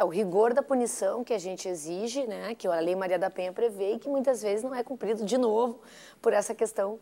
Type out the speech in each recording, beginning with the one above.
É, o rigor da punição que a gente exige, né, que a Lei Maria da Penha prevê e que muitas vezes não é cumprido de novo por essa questão uh,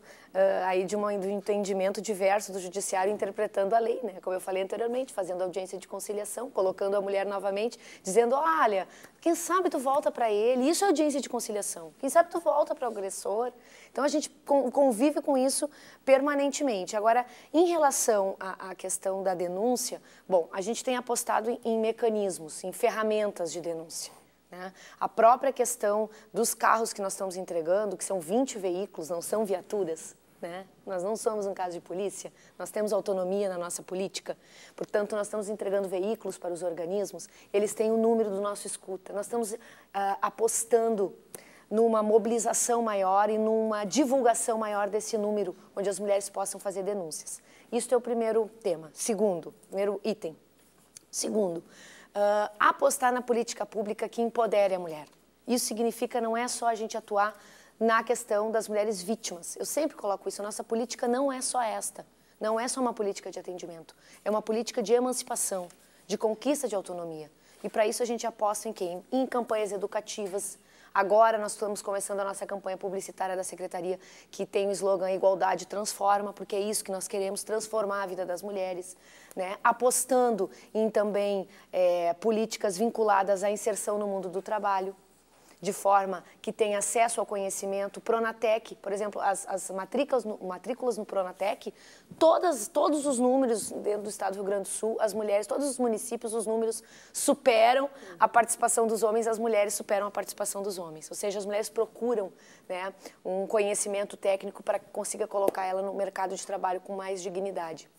aí de um entendimento diverso do judiciário interpretando a lei, né, como eu falei anteriormente, fazendo audiência de conciliação, colocando a mulher novamente, dizendo, olha, quem sabe tu volta para ele, isso é audiência de conciliação, quem sabe tu volta para o agressor, então a gente convive com isso permanentemente. Agora, em relação à, à questão da denúncia, bom, a gente tem apostado em, em mecanismos, em ferramentas de denúncia. Né? A própria questão dos carros que nós estamos entregando, que são 20 veículos, não são viaturas, né? Nós não somos um caso de polícia, nós temos autonomia na nossa política. Portanto, nós estamos entregando veículos para os organismos, eles têm o número do nosso escuta. Nós estamos ah, apostando numa mobilização maior e numa divulgação maior desse número, onde as mulheres possam fazer denúncias. Isso é o primeiro tema. Segundo, primeiro item. Segundo, uh, apostar na política pública que empodere a mulher. Isso significa não é só a gente atuar na questão das mulheres vítimas. Eu sempre coloco isso, a nossa política não é só esta. Não é só uma política de atendimento, é uma política de emancipação, de conquista de autonomia. E para isso a gente aposta em quem? Em campanhas educativas, Agora nós estamos começando a nossa campanha publicitária da Secretaria, que tem o slogan Igualdade Transforma, porque é isso que nós queremos, transformar a vida das mulheres, né? apostando em também é, políticas vinculadas à inserção no mundo do trabalho de forma que tenha acesso ao conhecimento. Pronatec, por exemplo, as, as matrículas, no, matrículas no Pronatec, todas, todos os números dentro do estado do Rio Grande do Sul, as mulheres, todos os municípios, os números superam a participação dos homens, as mulheres superam a participação dos homens. Ou seja, as mulheres procuram né, um conhecimento técnico para que consiga colocar ela no mercado de trabalho com mais dignidade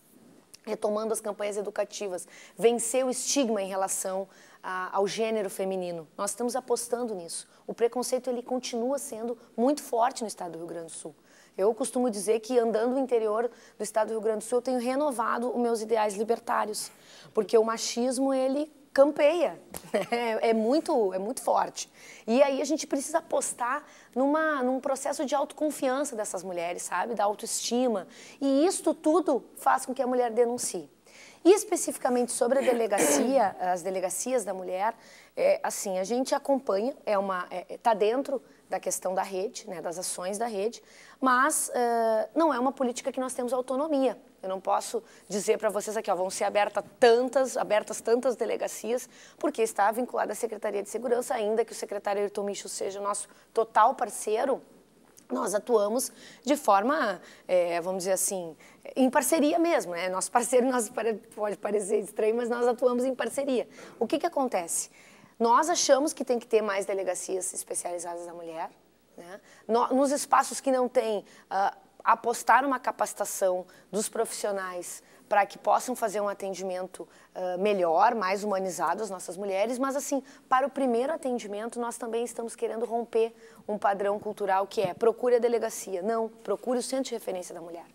retomando as campanhas educativas, vencer o estigma em relação a, ao gênero feminino. Nós estamos apostando nisso. O preconceito ele continua sendo muito forte no estado do Rio Grande do Sul. Eu costumo dizer que andando no interior do estado do Rio Grande do Sul, eu tenho renovado os meus ideais libertários, porque o machismo ele campeia. É, é, muito, é muito forte. E aí a gente precisa apostar numa, num processo de autoconfiança dessas mulheres, sabe? Da autoestima. E isto tudo faz com que a mulher denuncie. E especificamente sobre a delegacia, as delegacias da mulher, é, assim, a gente acompanha, é uma, está é, é tá dentro da questão da rede, né, das ações da rede, mas uh, não é uma política que nós temos autonomia. Eu não posso dizer para vocês aqui, ó, vão ser abertas tantas, abertas tantas delegacias, porque está vinculada à Secretaria de Segurança, ainda que o secretário Ayrton Micho seja o nosso total parceiro, nós atuamos de forma, é, vamos dizer assim, em parceria mesmo. Né? Nosso parceiro, nosso, pode parecer estranho, mas nós atuamos em parceria. O que, que acontece? Nós achamos que tem que ter mais delegacias especializadas da mulher, né? nos espaços que não tem... Uh, apostar numa capacitação dos profissionais para que possam fazer um atendimento uh, melhor, mais humanizado às nossas mulheres, mas assim, para o primeiro atendimento nós também estamos querendo romper um padrão cultural que é procure a delegacia, não, procure o centro de referência da mulher.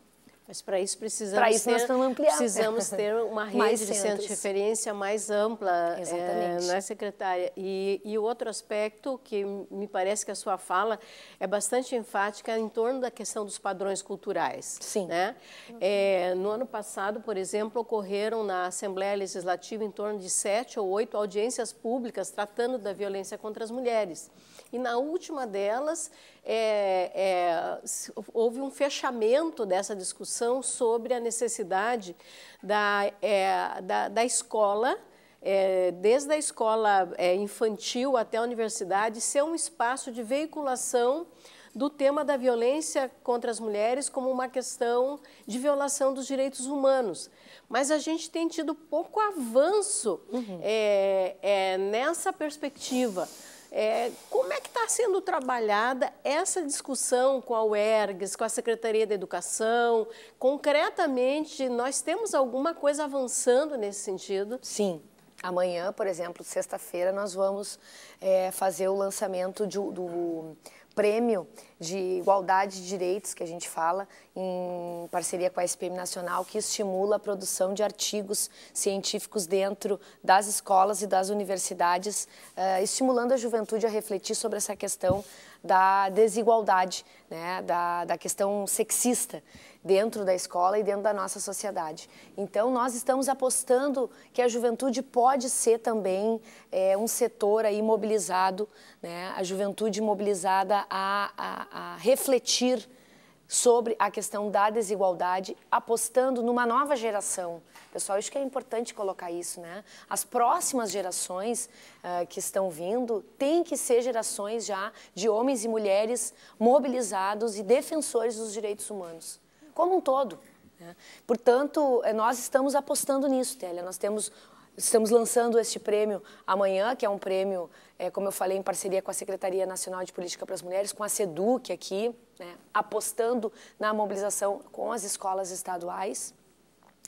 Mas para isso precisamos isso ter, precisamos ter uma rede de centros de referência mais ampla, eh, Exatamente. é, né, secretária? E, e outro aspecto que me parece que a sua fala é bastante enfática em torno da questão dos padrões culturais. Sim. Né? É, no ano passado, por exemplo, ocorreram na Assembleia Legislativa em torno de sete ou oito audiências públicas tratando da violência contra as mulheres. E na última delas, é, é, houve um fechamento dessa discussão discussão sobre a necessidade da, é, da, da, escola, é, desde a escola é, infantil até a universidade, ser um espaço de veiculação do tema da violência contra as mulheres como uma questão de violação dos direitos humanos. Mas a gente tem tido pouco avanço uhum. é, é, nessa perspectiva. É, como é que está sendo trabalhada essa discussão com a UERGS, com a Secretaria da Educação? Concretamente, nós temos alguma coisa avançando nesse sentido? Sim, Amanhã, por exemplo, sexta-feira, nós vamos é, fazer o lançamento de, do prêmio de igualdade de direitos que a gente fala em parceria com a SPM Nacional que estimula a produção de artigos científicos dentro das escolas e das universidades, é, estimulando a juventude a refletir sobre essa questão da desigualdade, né, da, da questão sexista dentro da escola e dentro da nossa sociedade. Então, nós estamos apostando que a juventude pode ser também é, um setor aí mobilizado, né, a juventude mobilizada a, a, a refletir sobre a questão da desigualdade, apostando numa nova geração. Pessoal, acho que é importante colocar isso, né? As próximas gerações uh, que estão vindo têm que ser gerações já de homens e mulheres mobilizados e defensores dos direitos humanos, como um todo. Né? Portanto, eh, nós estamos apostando nisso, Télia. Nós temos Estamos lançando este prêmio amanhã, que é um prêmio, é, como eu falei, em parceria com a Secretaria Nacional de Política para as Mulheres, com a SEDUC aqui, né, apostando na mobilização com as escolas estaduais.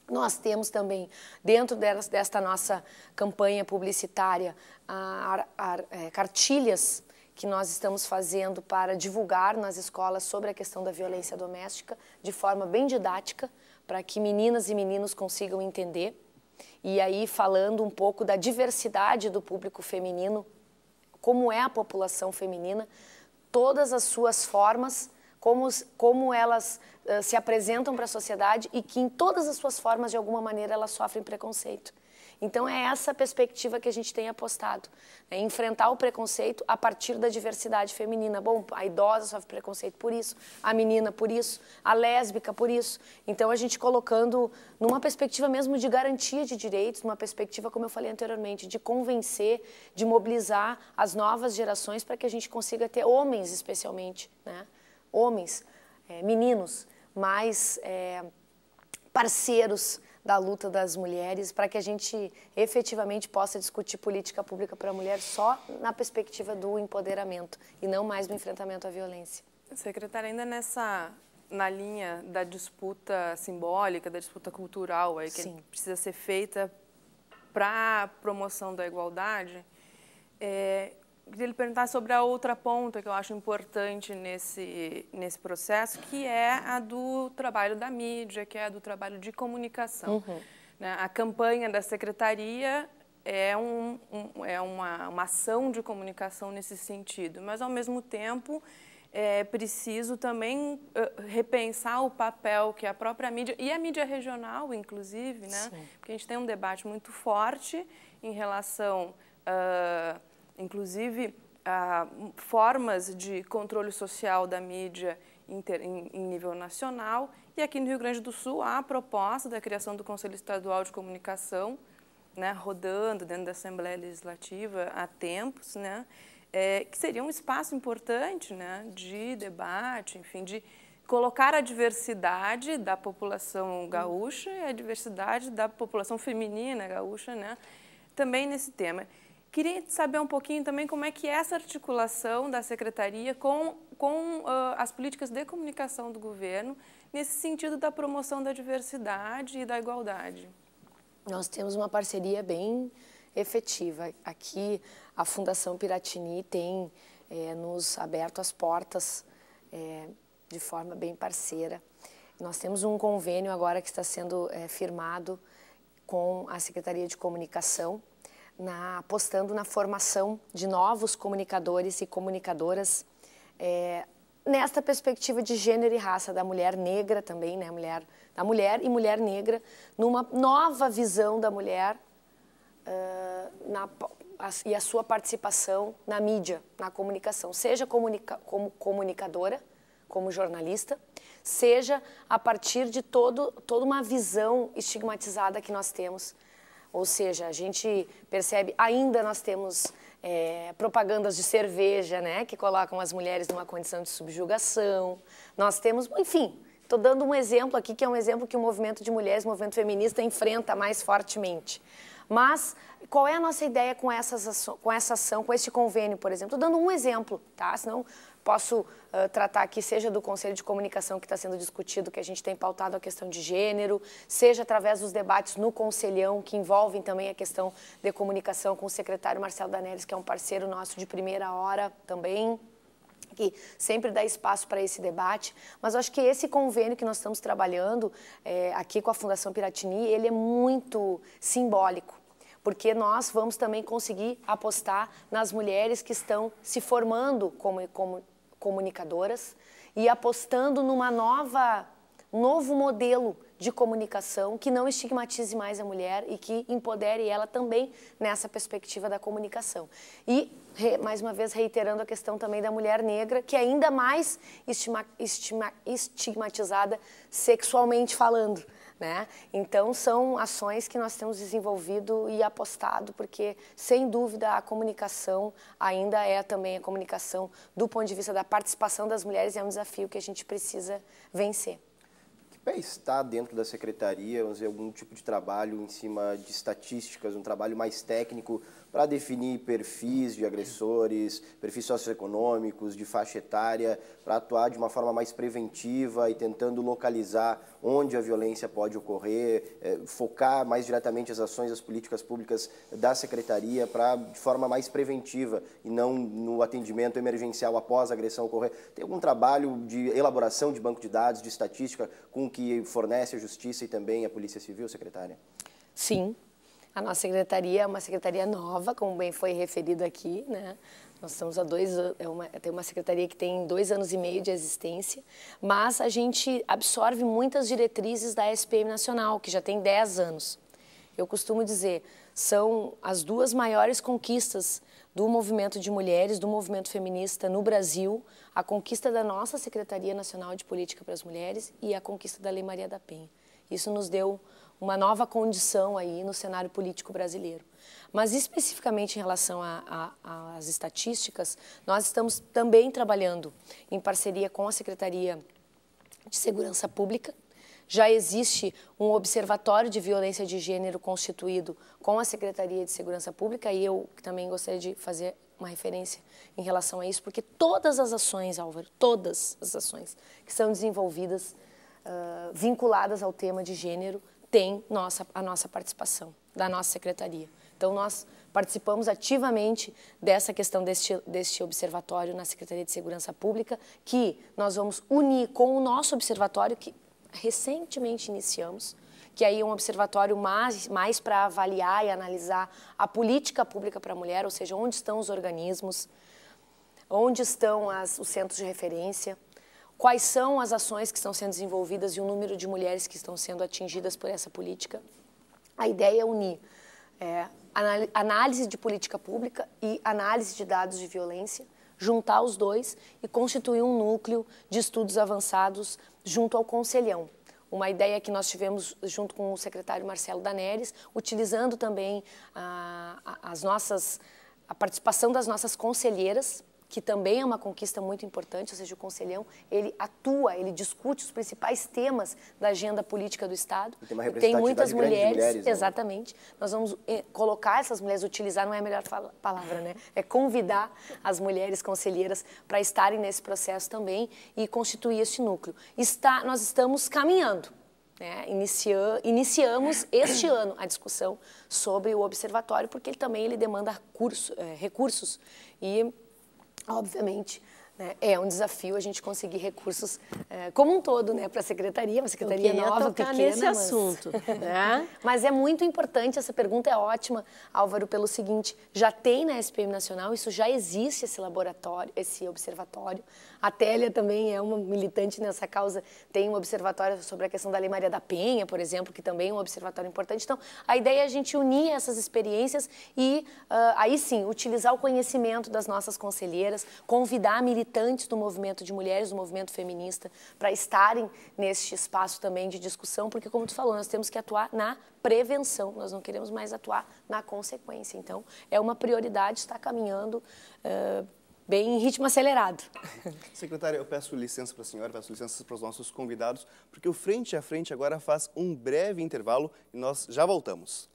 Nós temos também, dentro desta nossa campanha publicitária, a, a, a, é, cartilhas que nós estamos fazendo para divulgar nas escolas sobre a questão da violência doméstica, de forma bem didática, para que meninas e meninos consigam entender. E aí falando um pouco da diversidade do público feminino, como é a população feminina, todas as suas formas, como, como elas uh, se apresentam para a sociedade e que em todas as suas formas, de alguma maneira, elas sofrem preconceito. Então é essa perspectiva que a gente tem apostado, né? enfrentar o preconceito a partir da diversidade feminina. Bom, a idosa sofre preconceito por isso, a menina por isso, a lésbica por isso. Então a gente colocando numa perspectiva mesmo de garantia de direitos, numa perspectiva, como eu falei anteriormente, de convencer, de mobilizar as novas gerações para que a gente consiga ter homens, especialmente, né? homens, é, meninos, mais é, parceiros, da luta das mulheres para que a gente efetivamente possa discutir política pública para a mulher só na perspectiva do empoderamento e não mais do enfrentamento à violência. Secretária, ainda nessa na linha da disputa simbólica, da disputa cultural aí, que Sim. precisa ser feita para a promoção da igualdade, é, queria lhe perguntar sobre a outra ponta que eu acho importante nesse, nesse processo, que é a do trabalho da mídia, que é a do trabalho de comunicação. Uhum. Né? A campanha da secretaria é, um, um, é uma, uma ação de comunicação nesse sentido, mas, ao mesmo tempo, é preciso também eh, repensar o papel que a própria mídia, e a mídia regional, inclusive, né? porque a gente tem um debate muito forte em relação... Uh, inclusive ah, formas de controle social da mídia inter, em, em, nível nacional. E aqui no Rio Grande do Sul há a proposta da criação do Conselho Estadual de Comunicação, né, rodando dentro da Assembleia Legislativa há tempos, né, é, que seria um espaço importante né, de debate, enfim, de colocar a diversidade da população gaúcha e a diversidade da população feminina gaúcha né, também nesse tema. Queria saber um pouquinho também como é que é essa articulação da secretaria com, com uh, as políticas de comunicação do governo nesse sentido da promoção da diversidade e da igualdade. Nós temos uma parceria bem efetiva. Aqui, a Fundação Piratini tem é, nos aberto as portas é, de forma bem parceira. Nós temos um convênio agora que está sendo é, firmado com a Secretaria de Comunicação, na, apostando na formação de novos comunicadores e comunicadoras é, nesta perspectiva de gênero e raça da mulher negra também, né, mulher da mulher e mulher negra, numa nova visão da mulher uh, na, a, e a sua participação na mídia, na comunicação, seja comunica, como comunicadora, como jornalista, seja a partir de todo, toda uma visão estigmatizada que nós temos ou seja, a gente percebe, ainda nós temos é, propagandas de cerveja, né, que colocam as mulheres numa condição de subjugação. Nós temos, enfim, estou dando um exemplo aqui que é um exemplo que o movimento de mulheres, o movimento feminista, enfrenta mais fortemente. Mas qual é a nossa ideia com, essas, com essa ação, com este convênio, por exemplo? Estou dando um exemplo, tá? Senão posso uh, tratar aqui, seja do Conselho de Comunicação que está sendo discutido, que a gente tem pautado a questão de gênero, seja através dos debates no Conselhão, que envolvem também a questão de comunicação com o secretário Marcelo Danelis, que é um parceiro nosso de primeira hora também que sempre dá espaço para esse debate, mas acho que esse convênio que nós estamos trabalhando é, aqui com a Fundação Piratini, ele é muito simbólico, porque nós vamos também conseguir apostar nas mulheres que estão se formando como, como comunicadoras e apostando numa nova novo modelo de comunicação que não estigmatize mais a mulher e que empodere ela também nessa perspectiva da comunicação. E, mais uma vez, reiterando a questão também da mulher negra, que é ainda mais estima, estima, estigmatizada sexualmente falando. Né? Então, são ações que nós temos desenvolvido e apostado, porque, sem dúvida, a comunicação ainda é também a comunicação do ponto de vista da participação das mulheres, é um desafio que a gente precisa vencer. Que pé está dentro da secretaria, vamos dizer, algum tipo de trabalho em cima de estatísticas, um trabalho mais técnico para definir perfis de agressores, perfis socioeconômicos, de faixa etária, para atuar de uma forma mais preventiva e tentando localizar onde a violência pode ocorrer, eh, focar mais diretamente as ações, as políticas públicas da secretaria para de forma mais preventiva e não no atendimento emergencial após a agressão ocorrer. Tem algum trabalho de elaboração de banco de dados, de estatística, com que fornece a Justiça e também a Polícia Civil, secretária? Sim, a nossa secretaria é uma secretaria nova, como bem foi referido aqui, né? Nós estamos há dois anos, é uma, tem uma secretaria que tem dois anos e meio de existência, mas a gente absorve muitas diretrizes da SPM Nacional, que já tem 10 anos. Eu costumo dizer, são as duas maiores conquistas do movimento de mulheres, do movimento feminista no Brasil, a conquista da nossa Secretaria Nacional de Política para as Mulheres e a conquista da Lei Maria da Penha. Isso nos deu uma nova condição aí no cenário político brasileiro. Mas especificamente em relação às estatísticas, nós estamos também trabalhando em parceria com a Secretaria de Segurança Pública. Já existe um observatório de violência de gênero constituído com a Secretaria de Segurança Pública e eu também gostaria de fazer uma referência em relação a isso, porque todas as ações, Álvaro, todas as ações que são desenvolvidas, uh, vinculadas ao tema de gênero, tem nossa, a nossa participação, da nossa secretaria. Então, nós participamos ativamente dessa questão deste, deste observatório na Secretaria de Segurança Pública, que nós vamos unir com o nosso observatório, que recentemente iniciamos, que aí é um observatório mais, mais para avaliar e analisar a política pública para a mulher, ou seja, onde estão os organismos, onde estão as, os centros de referência, quais são as ações que estão sendo desenvolvidas e o número de mulheres que estão sendo atingidas por essa política. A ideia é unir é, análise de política pública e análise de dados de violência, juntar os dois e constituir um núcleo de estudos avançados junto ao Conselhão. Uma ideia que nós tivemos junto com o secretário Marcelo Daneres, utilizando também a, ah, a, as nossas, a participação das nossas conselheiras que também é uma conquista muito importante, ou seja, o conselhão, ele atua, ele discute os principais temas da agenda política do Estado. E tem, uma tem muitas mulheres, mulheres, né? exatamente. Né? Nós vamos eh, colocar essas mulheres, utilizar não é a melhor palavra, né? É convidar as mulheres conselheiras para estarem nesse processo também e constituir esse núcleo. Está, nós estamos caminhando. Né? Inicia, iniciamos este ano a discussão sobre o observatório, porque ele também ele demanda curso, é, recursos e obviamente, né? É um desafio a gente conseguir recursos é, como um todo, né, para a secretaria, uma secretaria nova, tocar pequena, nesse mas... assunto. né? mas é muito importante, essa pergunta é ótima, Álvaro, pelo seguinte, já tem na SPM Nacional, isso já existe esse laboratório, esse observatório. A Télia também é uma militante nessa causa, tem um observatório sobre a questão da Lei Maria da Penha, por exemplo, que também é um observatório importante. Então, a ideia é a gente unir essas experiências e, uh, aí sim, utilizar o conhecimento das nossas conselheiras, convidar a militante militantes do movimento de mulheres, do movimento feminista, para estarem neste espaço também de discussão, porque, como tu falou, nós temos que atuar na prevenção, nós não queremos mais atuar na consequência. Então, é uma prioridade estar caminhando. Uh, bem em ritmo acelerado. Secretária, eu peço licença para a senhora, peço licença para os nossos convidados, porque o Frente a Frente agora faz um breve intervalo e nós já voltamos.